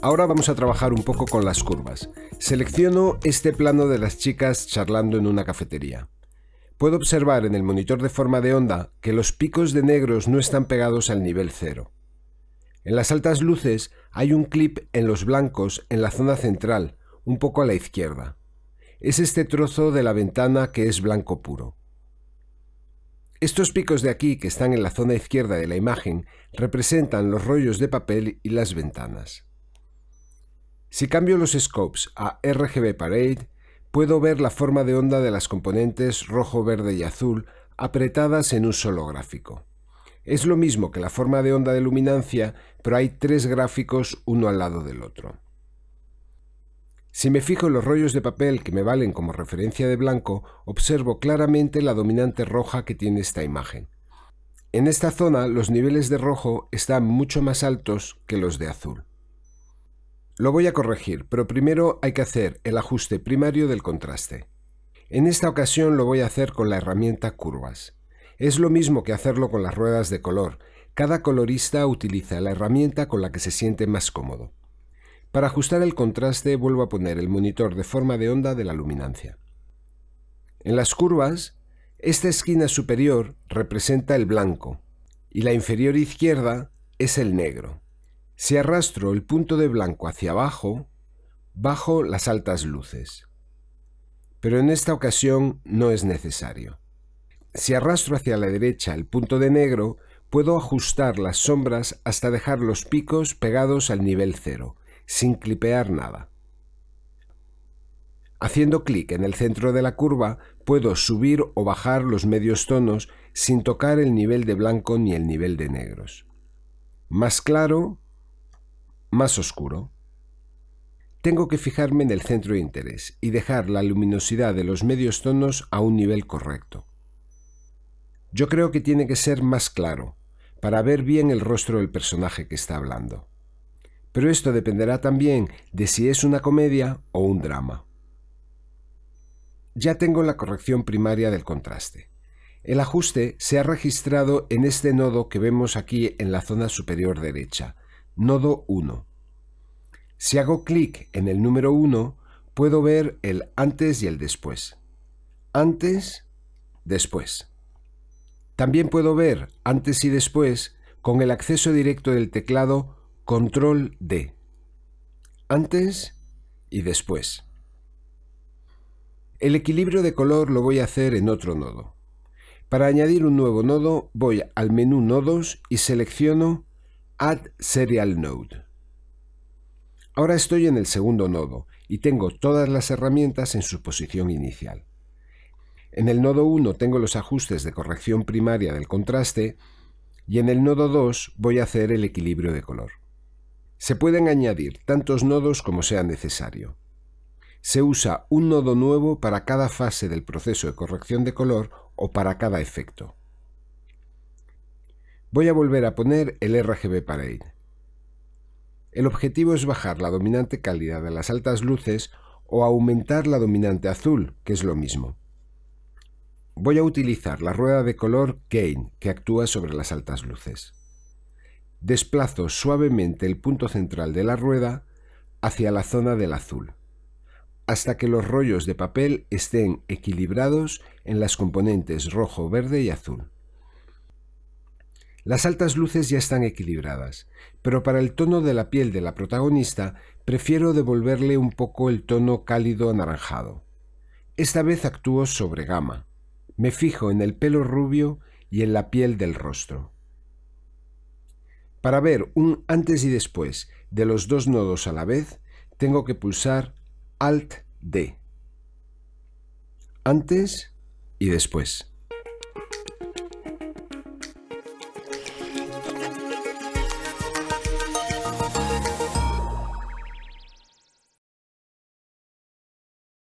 Ahora vamos a trabajar un poco con las curvas. Selecciono este plano de las chicas charlando en una cafetería. Puedo observar en el monitor de forma de onda que los picos de negros no están pegados al nivel cero. En las altas luces hay un clip en los blancos en la zona central, un poco a la izquierda. Es este trozo de la ventana que es blanco puro. Estos picos de aquí, que están en la zona izquierda de la imagen, representan los rollos de papel y las ventanas. Si cambio los scopes a RGB Parade, puedo ver la forma de onda de las componentes rojo, verde y azul apretadas en un solo gráfico. Es lo mismo que la forma de onda de luminancia, pero hay tres gráficos uno al lado del otro. Si me fijo en los rollos de papel que me valen como referencia de blanco, observo claramente la dominante roja que tiene esta imagen. En esta zona los niveles de rojo están mucho más altos que los de azul. Lo voy a corregir, pero primero hay que hacer el ajuste primario del contraste. En esta ocasión lo voy a hacer con la herramienta curvas. Es lo mismo que hacerlo con las ruedas de color. Cada colorista utiliza la herramienta con la que se siente más cómodo. Para ajustar el contraste vuelvo a poner el monitor de forma de onda de la luminancia. En las curvas, esta esquina superior representa el blanco y la inferior izquierda es el negro. Si arrastro el punto de blanco hacia abajo, bajo las altas luces. Pero en esta ocasión no es necesario. Si arrastro hacia la derecha el punto de negro, puedo ajustar las sombras hasta dejar los picos pegados al nivel cero, sin clipear nada. Haciendo clic en el centro de la curva puedo subir o bajar los medios tonos sin tocar el nivel de blanco ni el nivel de negros. Más claro, más oscuro. Tengo que fijarme en el centro de interés y dejar la luminosidad de los medios tonos a un nivel correcto. Yo creo que tiene que ser más claro, para ver bien el rostro del personaje que está hablando pero esto dependerá también de si es una comedia o un drama. Ya tengo la corrección primaria del contraste. El ajuste se ha registrado en este nodo que vemos aquí en la zona superior derecha, nodo 1. Si hago clic en el número 1, puedo ver el antes y el después. Antes, después. También puedo ver antes y después con el acceso directo del teclado Control D. Antes y después. El equilibrio de color lo voy a hacer en otro nodo. Para añadir un nuevo nodo voy al menú Nodos y selecciono Add Serial Node. Ahora estoy en el segundo nodo y tengo todas las herramientas en su posición inicial. En el nodo 1 tengo los ajustes de corrección primaria del contraste y en el nodo 2 voy a hacer el equilibrio de color. Se pueden añadir tantos nodos como sea necesario. Se usa un nodo nuevo para cada fase del proceso de corrección de color o para cada efecto. Voy a volver a poner el RGB Parade. El objetivo es bajar la dominante cálida de las altas luces o aumentar la dominante azul, que es lo mismo. Voy a utilizar la rueda de color Gain, que actúa sobre las altas luces desplazo suavemente el punto central de la rueda hacia la zona del azul, hasta que los rollos de papel estén equilibrados en las componentes rojo, verde y azul. Las altas luces ya están equilibradas, pero para el tono de la piel de la protagonista prefiero devolverle un poco el tono cálido anaranjado. Esta vez actúo sobre gama. Me fijo en el pelo rubio y en la piel del rostro. Para ver un antes y después de los dos nodos a la vez, tengo que pulsar Alt D. Antes y después.